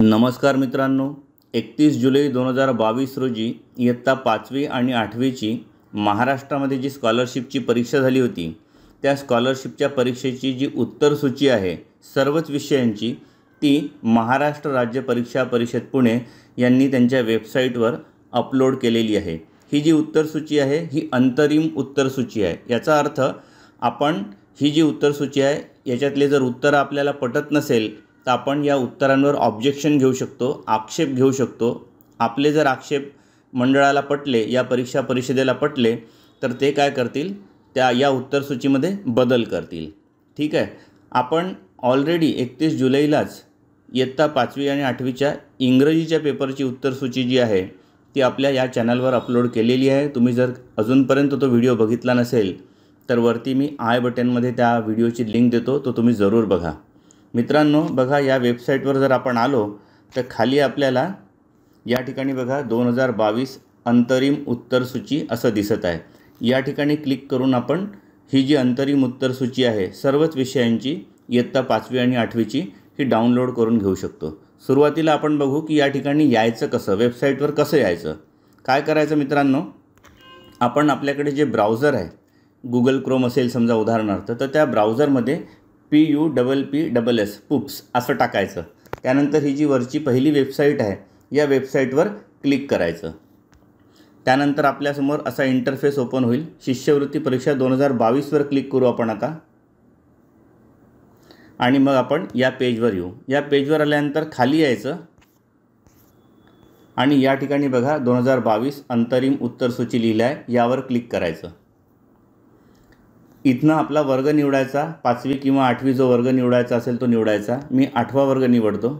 नमस्कार मित्रांनो एकतीस जुलै दोन हजार बावीस रोजी इयत्ता पाचवी आणि आठवीची महाराष्ट्रामध्ये जी स्कॉलरशिपची परीक्षा झाली होती त्या स्कॉलरशिपच्या परीक्षेची जी उत्तरसूची आहे सर्वच विषयांची ती महाराष्ट्र राज्य परीक्षा परिषद पुणे यांनी त्यांच्या वेबसाईटवर अपलोड केलेली आहे ही जी उत्तरसूची आहे ही अंतरिम उत्तरसूची आहे याचा अर्थ आपण ही जी उत्तरसूची आहे याच्यातले जर उत्तर आपल्याला पटत नसेल तर आपण या उत्तरांवर ऑब्जेक्शन घेऊ शकतो आक्षेप घेऊ शकतो आपले जर आक्षेप मंडळाला पटले या परीक्षा परिषदेला पटले तर ते काय करतील त्या या उत्तरसूचीमध्ये बदल करतील ठीक आहे आपण ऑलरेडी एकतीस जुलैलाच इयत्ता पाचवी आणि आठवीच्या इंग्रजीच्या पेपरची उत्तरसूची जी आहे ती आपल्या या चॅनलवर अपलोड केलेली आहे तुम्ही जर अजूनपर्यंत तो व्हिडिओ बघितला नसेल तर वरती मी आय बटनमध्ये त्या व्हिडिओची लिंक देतो तो तुम्ही जरूर बघा मित्रांनो बघा या वेबसाईटवर जर आपण आलो तर खाली आपल्याला या ठिकाणी बघा दोन हजार बावीस अंतरिम उत्तर सूची असं दिसत आहे या ठिकाणी क्लिक करून आपण ही जी अंतरिम उत्तर सूची आहे सर्वच विषयांची इयत्ता पाचवी आणि आठवीची ही डाउनलोड करून घेऊ शकतो सुरुवातीला आपण बघू की या ठिकाणी यायचं कसं वेबसाईटवर कसं यायचं काय करायचं मित्रांनो आपण आपल्याकडे जे ब्राउझर आहे गुगल क्रोम असेल समजा उदाहरणार्थ तर त्या ब्राउझरमध्ये P U double P double S पुप्स असं टाकायचं त्यानंतर ही जी वरची पहिली वेबसाईट आहे या वेबसाईटवर क्लिक करायचं त्यानंतर आपल्यासमोर असा इंटरफेस ओपन होईल शिष्यवृत्ती परीक्षा दोन हजार बावीसवर क्लिक करू आपण आता आणि मग आपण या पेजवर येऊ या पेजवर आल्यानंतर खाली यायचं आणि या ठिकाणी बघा दोन हजार बावीस अंतरिम उत्तरसूची लिहिलं आहे यावर क्लिक करायचं इथनं आपला वर्ग निवडायचा पाचवी किंवा आठवी जो वर्ग निवडायचा असेल तो निवडायचा मी आठवा वर्ग निवडतो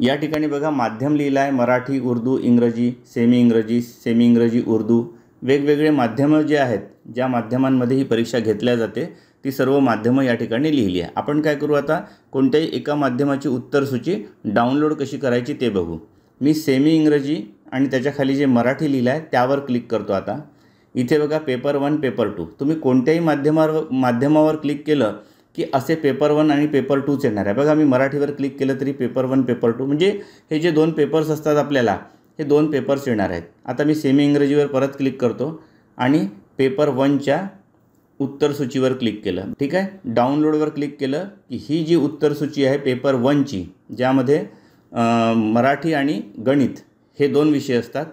या ठिकाणी बघा माध्यम लिहिलं आहे मराठी उर्दू इंग्रजी सेमी इंग्रजी सेमी इंग्रजी उर्दू वेगवेगळे माध्यमं जे आहेत ज्या माध्यमांमध्ये ही परीक्षा घेतल्या जाते ती सर्व माध्यमं या ठिकाणी लिहिली आहे आपण काय करू आता कोणत्याही एका माध्यमाची उत्तरसूची डाउनलोड कशी करायची ते बघू मी सेमी इंग्रजी आणि त्याच्याखाली जे मराठी लिहिलं आहे त्यावर क्लिक करतो आता इथे बघा पेपर वन पेपर टू तुम्ही कोणत्याही माध्यमावर माध्यमावर क्लिक केलं की असे पेपर वन आणि पेपर टूच येणार आहे बघा मी मराठीवर क्लिक केलं तरी पेपर वन पेपर टू म्हणजे हे जे दोन पेपर्स असतात आपल्याला हे दोन पेपर्स येणार आहेत आता मी सेमी इंग्रजीवर परत क्लिक करतो आणि पेपर वनच्या उत्तरसूचीवर क्लिक केलं ठीक आहे डाउनलोडवर क्लिक केलं की ही जी उत्तरसूची आहे पेपर वनची ज्यामध्ये मराठी आणि गणित हे दोन विषय असतात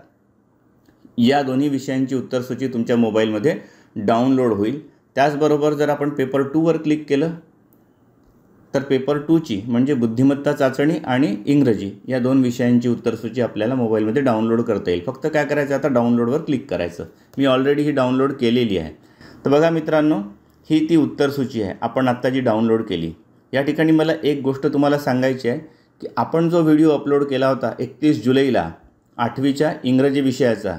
या दोन्ही विषयांची उत्तरसूची तुमच्या मोबाईलमध्ये डाउनलोड होईल त्याचबरोबर जर आपण पेपर टूवर क्लिक केलं तर पेपर टूची म्हणजे बुद्धिमत्ता चाचणी आणि इंग्रजी या दोन विषयांची उत्तरसूची आपल्याला मोबाईलमध्ये डाउनलोड करता येईल फक्त काय करायचं आता डाउनलोडवर क्लिक करायचं मी ऑलरेडी ही डाउनलोड केलेली आहे तर बघा मित्रांनो ही ती उत्तरसूची आहे आपण आत्ता जी डाउनलोड केली या ठिकाणी मला एक गोष्ट तुम्हाला सांगायची आहे की आपण जो व्हिडिओ अपलोड केला होता एकतीस जुलैला आठवीच्या इंग्रजी विषयाचा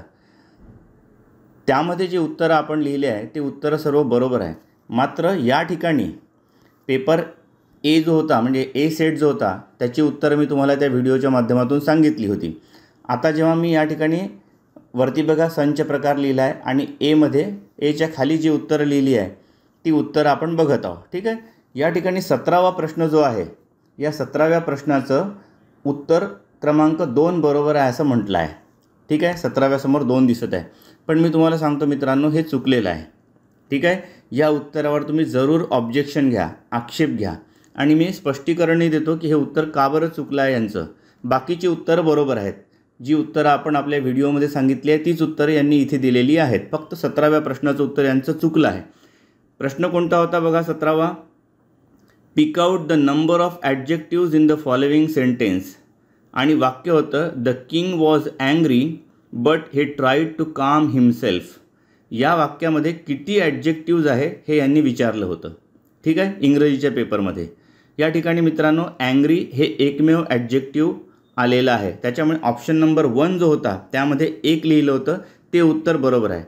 त्यामध्ये जे उत्तरं आपण लिहिले आहे ते उत्तरं सर्व बरोबर आहे मात्र या ठिकाणी पेपर ए जो होता म्हणजे ए सेट जो होता त्याची उत्तरं मी तुम्हाला त्या व्हिडिओच्या माध्यमातून सांगितली होती आता जेव्हा मी या ठिकाणी वरती बघा संच प्रकार लिहिला आहे आणि एमध्ये एच्या खाली जी उत्तरं लिहिली आहे ती उत्तरं आपण बघत आहोत ठीक आहे या ठिकाणी सतरावा प्रश्न जो आहे या सतराव्या प्रश्नाचं उत्तर क्रमांक दोन बरोबर आहे असं म्हटलं आहे ठीक आहे सतराव्यासमोर दोन दिसत आहे पण मी तुम्हाला सांगतो मित्रांनो हे चुकलेलं आहे ठीक आहे या उत्तरावर तुम्ही जरूर ऑब्जेक्शन घ्या आक्षेप घ्या आणि मी स्पष्टीकरणही देतो की हे उत्तर का बरं चुकलं आहे यांचं बाकीची उत्तरं बरोबर आहेत जी उत्तरं आपण आपल्या व्हिडिओमध्ये सांगितली आहे तीच उत्तरं यांनी इथे दिलेली आहेत फक्त सतराव्या प्रश्नाचं उत्तर यांचं चुकलं आहे प्रश्न कोणता होता बघा सतरावा pick out the number of adjectives in the following sentence आणि वाक्य होतं the king was angry but he try to calm himself या वाक्यामध्ये किती ॲडजेक्टिव्ज आहे हे यांनी विचारलं होतं ठीक आहे इंग्रजीच्या पेपरमध्ये या ठिकाणी मित्रांनो अँग्री हे एकमेव ॲडजेक्टिव्ह आलेलं आहे त्याच्यामुळे ऑप्शन नंबर वन जो होता त्यामध्ये एक लिहिलं होतं ते उत्तर बरोबर आहे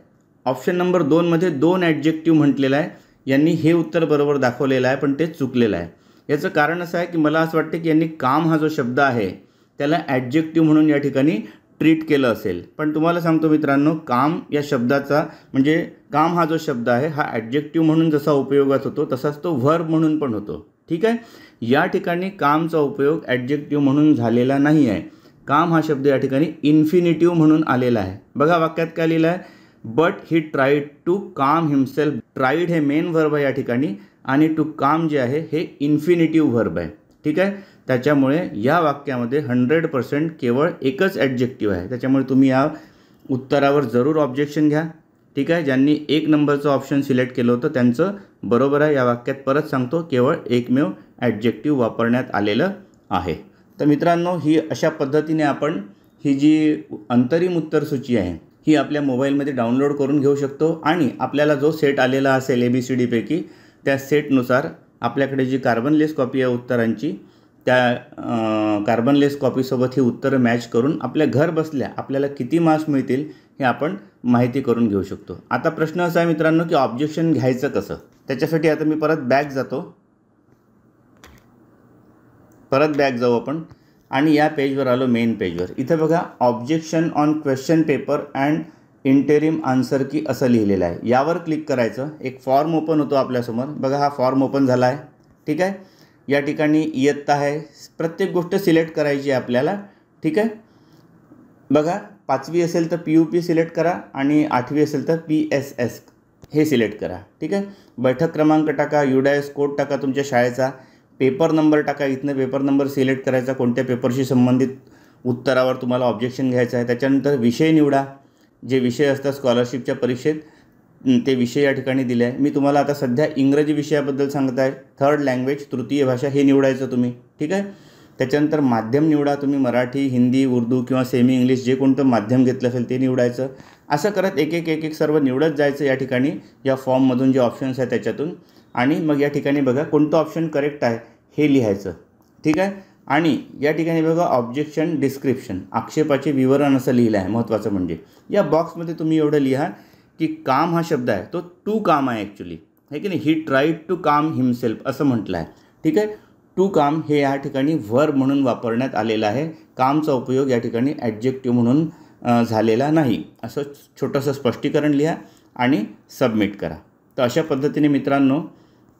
ऑप्शन नंबर दोनमध्ये दोन ॲडजेक्टिव्ह म्हटलेलं आहे यांनी हे उत्तर बरोबर दाखवलेलं आहे पण ते चुकलेलं आहे याचं कारण असं आहे की मला असं वाटतं की यांनी काम हा जो शब्द आहे त्याला ॲडजेक्टिव्ह म्हणून या ठिकाणी ट्रीट केलं असेल पण तुम्हाला सांगतो मित्रांनो काम या शब्दाचा म्हणजे काम हा जो शब्द आहे हा ॲडजेक्टिव्ह म्हणून जसा उपयोगात होतो तसाच तो व्हर्ब म्हणून पण होतो ठीक आहे या ठिकाणी कामचा उपयोग ॲडजेक्टिव्ह म्हणून झालेला नाही आहे काम हा शब्द या ठिकाणी इन्फिनिटिव्ह म्हणून आलेला आहे बघा वाक्यात काय लिहिलं आहे but he tried to calm himself tried हे मेन व्हर्ब आहे या ठिकाणी आणि टू काम जे आहे हे इन्फिनिटिव्ह व्हर्ब आहे ठीक आहे त्याच्यामुळे या वाक्यामध्ये हंड्रेड पर्सेंट केवळ एकच ॲडजेक्टिव्ह आहे त्याच्यामुळे तुम्ही या उत्तरावर जरूर ऑब्जेक्शन घ्या ठीक आहे ज्यांनी एक नंबरचं ऑप्शन सिलेक्ट केलं होतं त्यांचं बरोबर आहे या वाक्यात परत सांगतो केवळ एकमेव ॲडजेक्टिव्ह वापरण्यात आलेलं आहे तर मित्रांनो ही अशा पद्धतीने आपण ही जी अंतरिम उत्तरसूची आहे ही आपल्या मोबाईलमध्ये डाउनलोड करून घेऊ शकतो आणि आपल्याला जो सेट आलेला असेल ए बी सी डीपैकी त्या सेटनुसार आपल्याकडे जी कार्बन लेस कॉपी आहे उत्तरांची त्या कार्बनलेस कॉपीसोबत ही उत्तरं मॅच करून आपल्या घर बसल्या आपल्याला किती मार्क्स मिळतील हे आपण माहिती करून घेऊ शकतो आता प्रश्न असा आहे मित्रांनो की ऑब्जेक्शन घ्यायचं कसं त्याच्यासाठी आता मी परत बॅग जातो परत बॅग जाऊ आपण आणि या पेजवर आलो मेन पेजवर इथं बघा objection on question paper and interim answer key असं लिहिलेलं आहे यावर क्लिक करायचं एक फॉर्म ओपन होतो आपल्यासमोर बघा हा फॉर्म ओपन झाला आहे ठीक आहे या ठिकाणी इयत्ता आहे प्रत्येक गोष्ट सिलेक्ट करायची आहे आपल्याला ठीक आहे बघा पाचवी असेल तर पी यू पी सिलेक्ट करा आणि आठवी असेल तर पी एस एस हे सिलेक्ट करा ठीक आहे बैठक क्रमांक टाका युडायस कोड टाका तुमच्या शाळेचा पेपर नंबर टाका इथनं पेपर नंबर सिलेक्ट करायचा कोणत्या पेपरशी संबंधित उत्तरावर तुम्हाला ऑब्जेक्शन घ्यायचं आहे त्याच्यानंतर विषय निवडा जे विषय असतात स्कॉलरशिपच्या परीक्षेत ते विषय या ठिकाणी दिले आहे मी तुम्हाला आता सध्या इंग्रजी विषयाबद्दल सांगत आहे थर्ड लँग्वेज तृतीय भाषा हे निवडायचं तुम्ही ठीक आहे त्याच्यानंतर माध्यम निवडा तुम्ही मराठी हिंदी उर्दू किंवा सेमी इंग्लिश जे कोणतं माध्यम घेतलं असेल ते निवडायचं असं करत एक एक एक एक सर्व निवडत जायचं या ठिकाणी या फॉर्ममधून जे ऑप्शन्स आहेत त्याच्यातून आणि मग या ठिकाणी बघा कोणतं ऑप्शन करेक्ट आहे हे लिहायचं ठीक आहे आणि या ठिकाणी बघा ऑब्जेक्शन डिस्क्रिप्शन आक्षेपाचे विवरण असं लिहिलं आहे महत्त्वाचं म्हणजे या बॉक्समध्ये तुम्ही एवढं लिहा की काम हा शब्द आहे तो टू काम आहे ॲक्च्युली आहे की नाही he tried to calm himself असं म्हटलं आहे ठीक आहे टू काम हे या ठिकाणी वर म्हणून वापरण्यात आलेलं आहे कामचा उपयोग या ठिकाणी ॲडजेक्टिव्ह म्हणून झालेला नाही असं छोटंसं स्पष्टीकरण लिहा आणि सबमिट करा तर अशा पद्धतीने मित्रांनो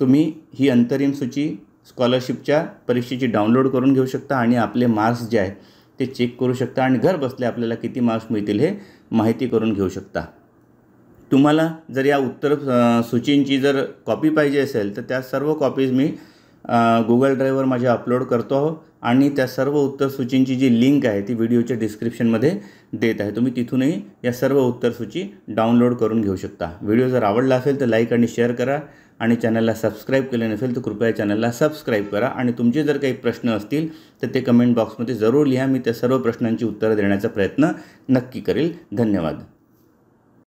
तुम्ही ही अंतरिम सूची स्कॉलरशिपच्या परीक्षेची डाउनलोड करून घेऊ शकता आणि आपले मार्क्स जे आहे ते चेक करू शकता आणि घर बसले आपल्याला किती मार्क्स मिळतील हे माहिती करून घेऊ शकता तुम्हाला जर या उत्तर सूचींची जर कॉपी पाहिजे असेल तर त्या सर्व कॉपीज मी गुगल ड्राईव्हवर माझ्या अपलोड करतो आहो आणि त्या सर्व उत्तर सूचींची जी लिंक आहे ती व्हिडिओच्या डिस्क्रिप्शनमध्ये देत आहे तुम्ही तिथूनही या सर्व उत्तर सूची डाउनलोड करून घेऊ शकता व्हिडिओ जर आवडला असेल तर लाईक आणि शेअर करा आणि चॅनलला सबस्क्राईब केले नसेल तर कृपया चॅनलला सबस्क्राईब करा आणि तुमचे जर काही प्रश्न असतील तर ते कमेंट बॉक्समध्ये जरूर लिहा मी त्या सर्व प्रश्नांची उत्तरं देण्याचा प्रयत्न नक्की करेल धन्यवाद